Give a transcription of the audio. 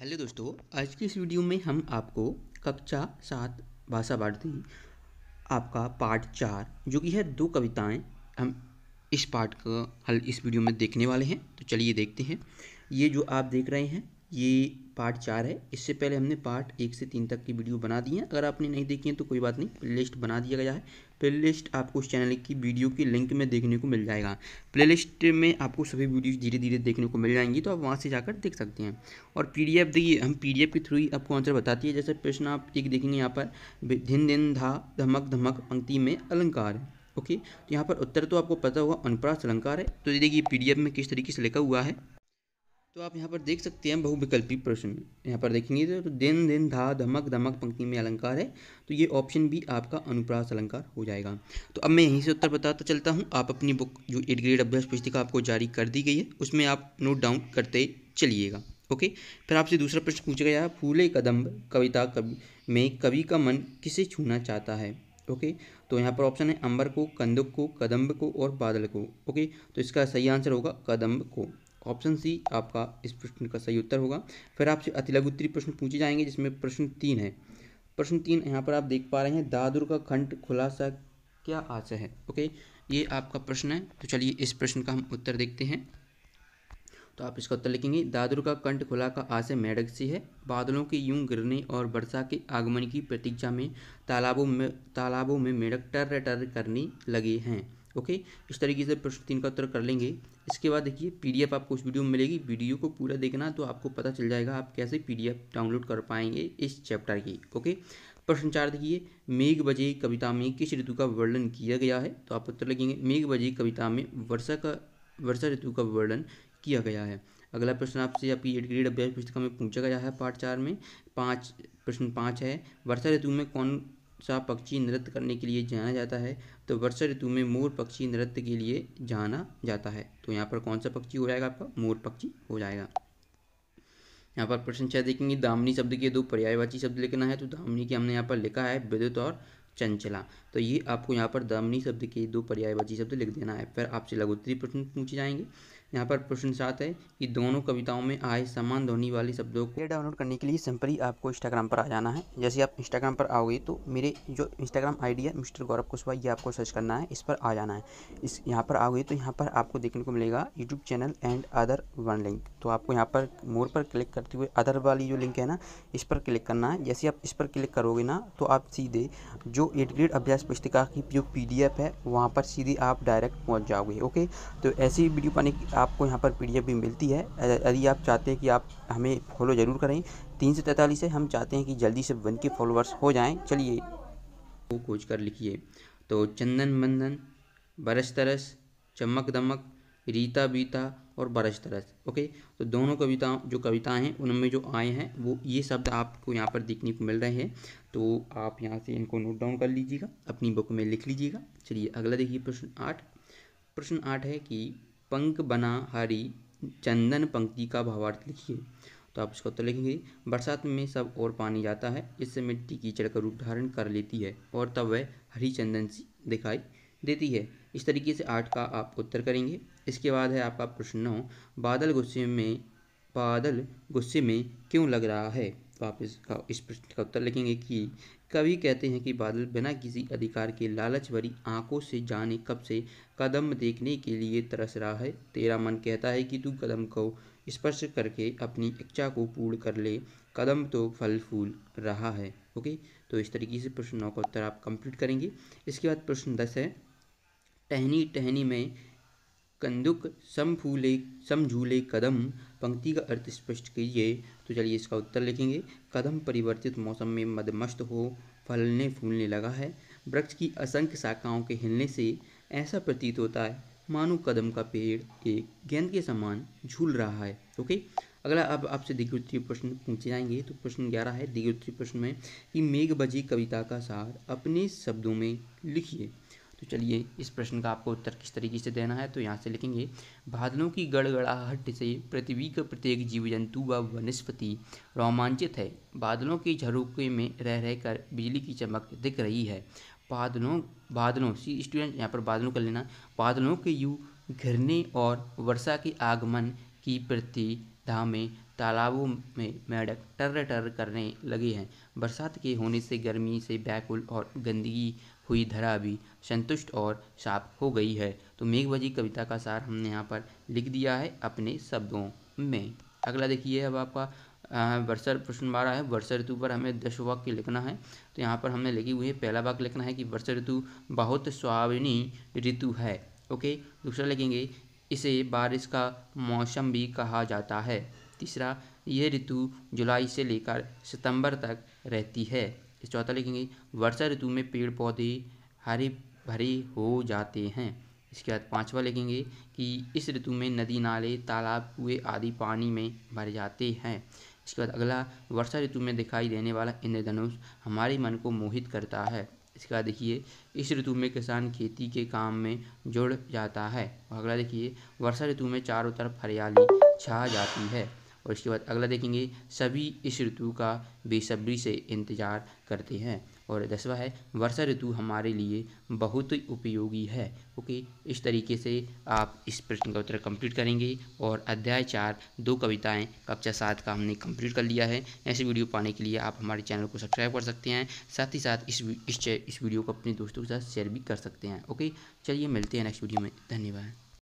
hello दोस्तों आज की इस वीडियो में हम आपको कक्षा सात भाषा भारती आपका पार्ट चार जो कि है दो कविताएं हम इस पार्ट का हल इस वीडियो में देखने वाले हैं तो चलिए देखते हैं ये जो आप देख रहे हैं ये पार्ट चार है इससे पहले हमने पार्ट एक से तीन तक की वीडियो बना दी है अगर आपने नहीं देखी है तो कोई बात नहीं लिस्ट बना दिया गया है प्लेलिस्ट आपको उस चैनल की वीडियो की लिंक में देखने को मिल जाएगा प्लेलिस्ट में आपको सभी वीडियो धीरे धीरे देखने को मिल जाएंगी तो आप वहाँ से जाकर देख सकते हैं और पी देखिए हम पी के थ्रू ही आपको आंसर बताती है जैसे प्रश्न आप एक देखेंगे यहाँ पर धिन धिन धा धमक धमक पंक्ति में अलंकार ओके तो यहाँ पर उत्तर तो आपको पता होगा अनुप्रास अलंकार है तो ये देखिए पी में किस तरीके से लिखा हुआ है तो आप यहाँ पर देख सकते हैं बहुविकल्पी प्रश्न में यहाँ पर देखेंगे तो, दिन दिन धा धमक धमक पंक्ति में अलंकार है तो ये ऑप्शन भी आपका अनुप्रास अलंकार हो जाएगा तो अब मैं यहीं से उत्तर बताता चलता हूँ आप अपनी बुक जो एट ग्रेड अभ्यास पुस्तिका आपको जारी कर दी गई है उसमें आप नोट डाउन करते चलिएगा ओके फिर आपसे दूसरा प्रश्न पूछा गया फूले कदम कविता कवि में कवि का मन किसे छूना चाहता है ओके तो यहाँ पर ऑप्शन है अंबर को कंदुक को कदम्ब को और बादल को ओके तो इसका सही आंसर होगा कदम्ब को ऑप्शन सी आपका इस प्रश्न का सही उत्तर होगा फिर आपसे अतिलघुत्तरी प्रश्न पूछे जाएंगे जिसमें प्रश्न तीन है प्रश्न तीन यहाँ पर आप देख पा रहे हैं दादुर का खंड खुलासा क्या आशा है ओके ये आपका प्रश्न है तो चलिए इस प्रश्न का हम उत्तर देखते हैं तो आप इसका उत्तर लिखेंगे दादुर का कंठ खुला का आशय मेढक से है बादलों के यूं गिरने और वर्षा के आगमन की प्रतीक्षा में तालाबों में तालाबों में मेढक टर्र टर्र करने लगे हैं ओके इस तरीके से प्रश्न तीन का उत्तर कर लेंगे इसके बाद देखिए पीडीएफ आपको उस वीडियो में मिलेगी वीडियो को पूरा देखना तो आपको पता चल जाएगा आप कैसे पीडीएफ डाउनलोड कर पाएंगे इस चैप्टर की ओके प्रश्न चार देखिए मेघ बजे कविता में किस ऋतु का वर्णन किया गया है तो आप उत्तर लगेंगे मेघ बजे कविता में वर्षा का वर्षा ऋतु का वर्णन किया गया है अगला प्रश्न आपसे आपकी एट ग्रेड अभ्यास पुस्तिका में पूछा गया है पार्ट चार में पाँच प्रश्न पाँच है वर्षा ऋतु में कौन सा पक्षी नृत्य करने के लिए जाना जाता है तो वर्षा ऋतु में मोर पक्षी नृत्य के लिए जाना जाता है तो यहाँ पर कौन सा पक्षी हो जाएगा आपका मोर पक्षी हो जाएगा यहाँ पर प्रश्न छह देखेंगे दामनी शब्द के दो पर्यायवाची शब्द लिखना है तो दामनी के हमने यहाँ पर लिखा है विद्युत और चंचला तो ये आपको यहाँ पर दामनी शब्द के दो पर्यायवाची शब्द लिख देना है फिर आपसे लघुत्तरी प्रश्न पूछे जाएंगे यहाँ पर प्रश्न सात है कि दोनों कविताओं में आए समान ध्वनि वाले शब्दों को डाउनलोड करने के लिए सिंपली आपको इंस्टाग्राम पर आ जाना है जैसे आप इंस्टाग्राम पर आओगे तो मेरे जो इंस्टाग्राम आईडी है मिस्टर गौरव कुशवाहा ये आपको सर्च करना है इस पर आ जाना है इस यहाँ पर आओगे तो यहाँ पर आपको देखने को मिलेगा YouTube channel and other one link तो आपको यहाँ पर मोर पर क्लिक करते हुए अदर वाली जो लिंक है ना इस पर क्लिक करना है जैसे आप इस पर क्लिक करोगे ना तो आप सीधे जो एट ग्रेड अभ्यास पुस्तिका की जो पी है वहाँ पर सीधे आप डायरेक्ट पहुँच जाओगे ओके तो ऐसी वीडियो पाने की आपको यहाँ पर पी भी मिलती है यदि आप चाहते हैं कि आप हमें फॉलो ज़रूर करें तीन सौ तैंतालीस है हम चाहते हैं कि जल्दी से वन के फॉलोअर्स हो जाएं चलिए वो खोज कर लिखिए तो चंदन बंदन बरस तरस चमक दमक रीता बीता और बरस तरस ओके तो दोनों कविताओं जो कविताएं हैं उनमें जो आए हैं वो ये शब्द आपको यहाँ पर देखने को मिल रहे हैं तो आप यहाँ से इनको नोट डाउन कर लीजिएगा अपनी बुक में लिख लीजिएगा चलिए अगला देखिए प्रश्न आठ प्रश्न आठ है कि पंक बना हरी चंदन पंक्ति का भावार्थ लिखिए तो आप इसका उत्तर लिखेंगे बरसात में सब और पानी जाता है इससे मिट्टी कीचड़ का रूप धारण कर लेती है और तब वह हरी चंदन सी दिखाई देती है इस तरीके से आठ का आप उत्तर करेंगे इसके बाद है आपका प्रश्न नौ बादल गुस्से में बादल गुस्से में क्यों लग रहा है तो आप इसका इस प्रश्न का उत्तर लिखेंगे कि कवि कहते हैं कि बादल बिना किसी अधिकार के लालच भरी आंखों से जाने कब से कदम देखने के लिए तरस रहा है तेरा मन कहता है कि तू कदम को स्पर्श करके अपनी इच्छा को पूर्ण कर ले कदम तो फल फूल रहा है ओके तो इस तरीके से प्रश्न नौ का उत्तर आप कंप्लीट करेंगे इसके बाद प्रश्न दस है टहनी टहनी में कंदुक सम फूले सम झूले कदम पंक्ति का अर्थ स्पष्ट कीजिए तो चलिए इसका उत्तर लिखेंगे कदम परिवर्तित मौसम में मदमस्त हो फलने फूलने लगा है वृक्ष की असंख्य शाखाओं के हिलने से ऐसा प्रतीत होता है मानो कदम का पेड़ एक गेंद के समान झूल रहा है ओके अगला अब आपसे दिग्वित्रीय प्रश्न पूछे जाएंगे तो प्रश्न ग्यारह है दिग्वित्रीय प्रश्न में कि मेघबजी कविता का सार अपने शब्दों में लिखिए तो चलिए इस प्रश्न का आपको उत्तर किस तरीके से देना है तो यहाँ से लिखेंगे बादलों की गड़गड़ाहट से पृथ्वी का प्रत्येक जीव जंतु व वनस्पति रोमांचित है बादलों के झरोके में रह रहकर बिजली की चमक दिख रही है बादलों बादलों सी स्टूडेंट यहाँ पर बादलों का लेना बादलों के यू घिरने और वर्षा के आगमन की प्रति में तालाबों में मेढक टर्र टर्र करने लगे हैं बरसात के होने से गर्मी से व्याकुल और गंदगी हुई धरा भी संतुष्ट और साफ हो गई है तो मेघवजी कविता का सार हमने यहाँ पर लिख दिया है अपने शब्दों में अगला देखिए अब आपका वर्षा प्रश्न बारह है वर्षा ऋतु पर हमें दस वाक्य लिखना है तो यहाँ पर हमने लिखी हुई है पहला वाक्य लिखना है कि वर्षा ऋतु बहुत सुहावनी ऋतु है ओके दूसरा लिखेंगे इसे बारिश का मौसम भी कहा जाता है तीसरा ये ऋतु जुलाई से लेकर सितंबर तक रहती है चौथा लिखेंगे वर्षा ऋतु में पेड़ पौधे हरे भरे हो जाते हैं इसके बाद पांचवा लिखेंगे कि इस ऋतु में नदी नाले तालाब कुएँ आदि पानी में भर जाते हैं इसके बाद अगला वर्षा ऋतु में दिखाई देने वाला इंद्रधनुष हमारे मन को मोहित करता है इसके बाद देखिए इस ऋतु में किसान खेती के काम में जुड़ जाता है अगला देखिए वर्षा ऋतु में चारों तरफ हरियाली छा जाती है और इसके बाद अगला देखेंगे सभी इस ऋतु का बेसब्री से इंतज़ार करते हैं और दसवा है वर्षा ऋतु हमारे लिए बहुत उपयोगी है ओके इस तरीके से आप इस प्रश्न का उत्तर कंप्लीट करेंगे और अध्याय चार दो कविताएं कक्षा सात का हमने कंप्लीट कर लिया है ऐसे वीडियो पाने के लिए आप हमारे चैनल को सब्सक्राइब कर सकते हैं साथ ही साथ इस इस, इस वीडियो को अपने दोस्तों के साथ शेयर भी कर सकते हैं ओके चलिए मिलते हैं नेक्स्ट वीडियो में धन्यवाद